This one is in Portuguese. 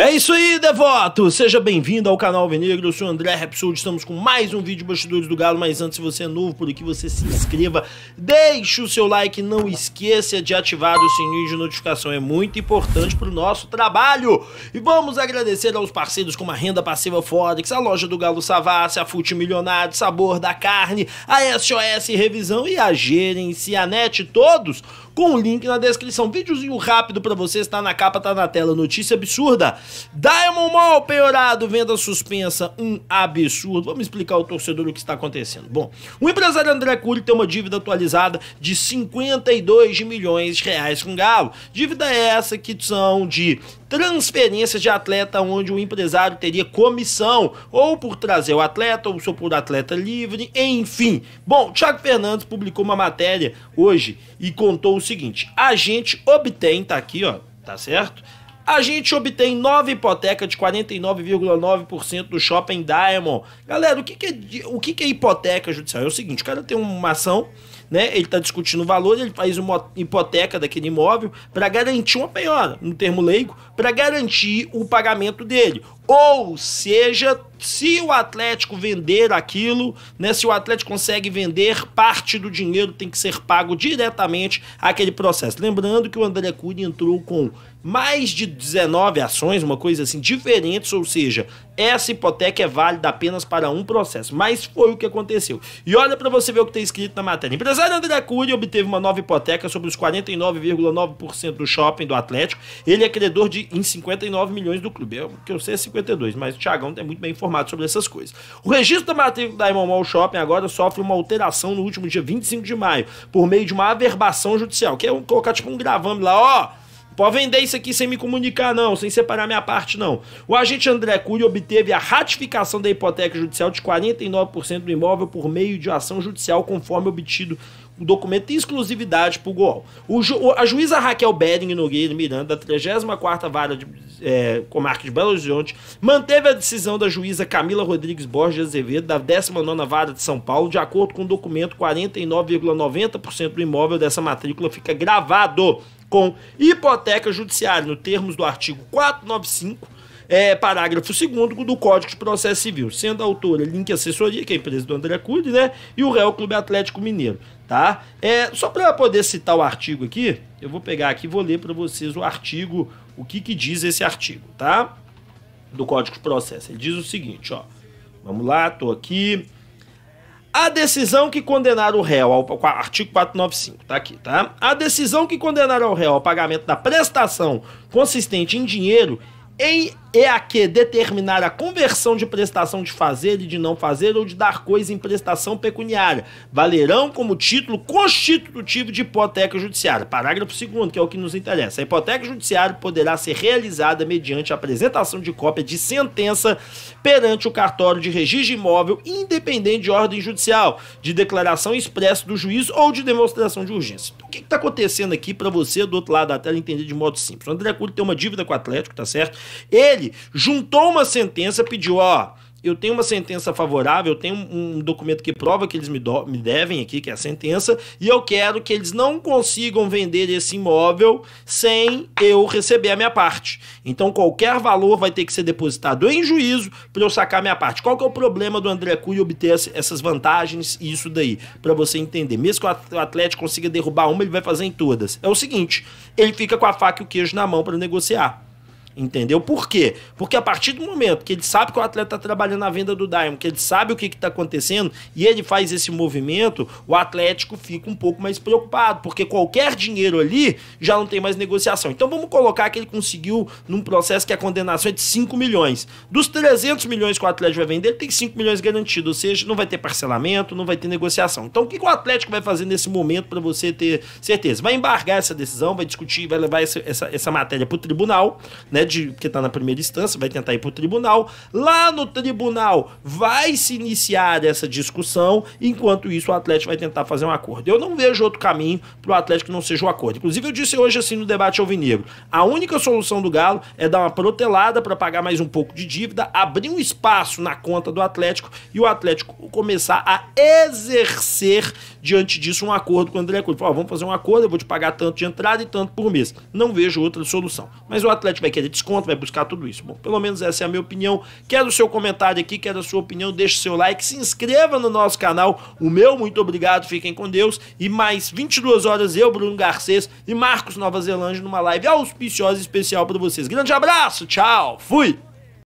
É isso aí, devoto! Seja bem-vindo ao canal Venegro, eu sou o André Repsold, estamos com mais um vídeo Bastidores do Galo, mas antes, se você é novo por aqui, você se inscreva, deixe o seu like, não esqueça de ativar o sininho de notificação, é muito importante para o nosso trabalho! E vamos agradecer aos parceiros como a Renda Passiva Forex, a Loja do Galo Savassi, a Fute Milionário, Sabor da Carne, a SOS Revisão e a Gerencianet, todos com o link na descrição. Vídeozinho rápido para vocês, tá na capa, tá na tela, notícia absurda. Diamond Mall piorado venda suspensa, um absurdo. Vamos explicar ao torcedor o que está acontecendo. Bom, o empresário André Cury tem uma dívida atualizada de 52 milhões de reais com o Galo. Dívida é essa que são de transferências de atleta onde o empresário teria comissão ou por trazer o atleta ou só por atleta livre, enfim. Bom, Thiago Fernandes publicou uma matéria hoje e contou o seguinte: a gente obtém, tá aqui, ó, tá certo? A gente obtém nova hipoteca de 49,9% do shopping Diamond. Galera, o que, que, é, o que, que é hipoteca judicial? É o seguinte: o cara tem uma ação né? Ele está discutindo o valor, ele faz uma hipoteca daquele imóvel para garantir uma penhora, no termo leigo, para garantir o pagamento dele. Ou seja, se o Atlético vender aquilo, né, se o Atlético consegue vender, parte do dinheiro tem que ser pago diretamente àquele processo. Lembrando que o André Cunha entrou com mais de 19 ações, uma coisa assim, diferentes, ou seja, essa hipoteca é válida apenas para um processo, mas foi o que aconteceu. E olha para você ver o que tem tá escrito na matéria. Empresário André Cury obteve uma nova hipoteca sobre os 49,9% do shopping do Atlético. Ele é credor de em 59 milhões do clube. É, que eu sei, é 59 52, mas o Thiagão tem tá muito bem informado sobre essas coisas. O registro da matrícula da Imon Mall Shopping agora sofre uma alteração no último dia 25 de maio, por meio de uma averbação judicial, que é colocar tipo um gravame lá, ó, pode vender isso aqui sem me comunicar, não, sem separar minha parte, não. O agente André Cury obteve a ratificação da hipoteca judicial de 49% do imóvel por meio de ação judicial, conforme obtido um documento de exclusividade para o GOL. Ju, a juíza Raquel Bering Nogueira Miranda, da 34ª Vara de é, Comarca de Belo Horizonte, manteve a decisão da juíza Camila Rodrigues Borges Azevedo, da 19ª Vara de São Paulo, de acordo com o documento 49,90% do imóvel dessa matrícula fica gravado com hipoteca judiciária, no termos do artigo 495 é, parágrafo 2 do Código de Processo Civil, sendo a autora Link Assessoria, que é a empresa do André Cude né? E o réu Clube Atlético Mineiro, tá? É, só para poder citar o artigo aqui, eu vou pegar aqui e vou ler para vocês o artigo, o que, que diz esse artigo, tá? Do Código de Processo. Ele diz o seguinte, ó. Vamos lá, tô aqui. A decisão que condenar o réu ao artigo 495, tá aqui, tá? A decisão que condenar o réu ao pagamento da prestação consistente em dinheiro em EAQ determinar a conversão de prestação de fazer e de não fazer ou de dar coisa em prestação pecuniária, valerão como título constitutivo de hipoteca judiciária. Parágrafo 2 que é o que nos interessa. A hipoteca judiciária poderá ser realizada mediante a apresentação de cópia de sentença perante o cartório de registro imóvel, independente de ordem judicial, de declaração expressa do juiz ou de demonstração de urgência. Então, o que está acontecendo aqui para você do outro lado da tela entender de modo simples? O André Cury tem uma dívida com o Atlético, tá certo? Ele juntou uma sentença, pediu, ó, eu tenho uma sentença favorável, eu tenho um documento que prova que eles me, do, me, devem aqui, que é a sentença, e eu quero que eles não consigam vender esse imóvel sem eu receber a minha parte. Então qualquer valor vai ter que ser depositado em juízo para eu sacar a minha parte. Qual que é o problema do André Cunha obter essas vantagens e isso daí? Para você entender, mesmo que o Atlético consiga derrubar uma, ele vai fazer em todas. É o seguinte, ele fica com a faca e o queijo na mão para negociar. Entendeu? Por quê? Porque a partir do momento que ele sabe que o atleta está trabalhando na venda do Diamond, que ele sabe o que está acontecendo e ele faz esse movimento, o Atlético fica um pouco mais preocupado, porque qualquer dinheiro ali já não tem mais negociação. Então vamos colocar que ele conseguiu, num processo que a condenação é de 5 milhões. Dos 300 milhões que o Atlético vai vender, ele tem 5 milhões garantidos, ou seja, não vai ter parcelamento, não vai ter negociação. Então o que, que o Atlético vai fazer nesse momento para você ter certeza? Vai embargar essa decisão, vai discutir, vai levar essa, essa, essa matéria para o tribunal, né? pede, porque está na primeira instância, vai tentar ir para o tribunal. Lá no tribunal vai se iniciar essa discussão, enquanto isso o Atlético vai tentar fazer um acordo. Eu não vejo outro caminho para o Atlético não seja o um acordo. Inclusive eu disse hoje assim no debate alvinegro, a única solução do Galo é dar uma protelada para pagar mais um pouco de dívida, abrir um espaço na conta do Atlético e o Atlético começar a exercer diante disso um acordo com o André Cunha. vamos fazer um acordo, eu vou te pagar tanto de entrada e tanto por mês. Não vejo outra solução. Mas o Atlético vai querer desconto, vai buscar tudo isso. Bom, pelo menos essa é a minha opinião. Quero o seu comentário aqui, quero a sua opinião, deixe seu like, se inscreva no nosso canal. O meu, muito obrigado, fiquem com Deus. E mais 22 horas, eu, Bruno Garcês e Marcos Nova Zelândia, numa live auspiciosa especial para vocês. Grande abraço, tchau, fui!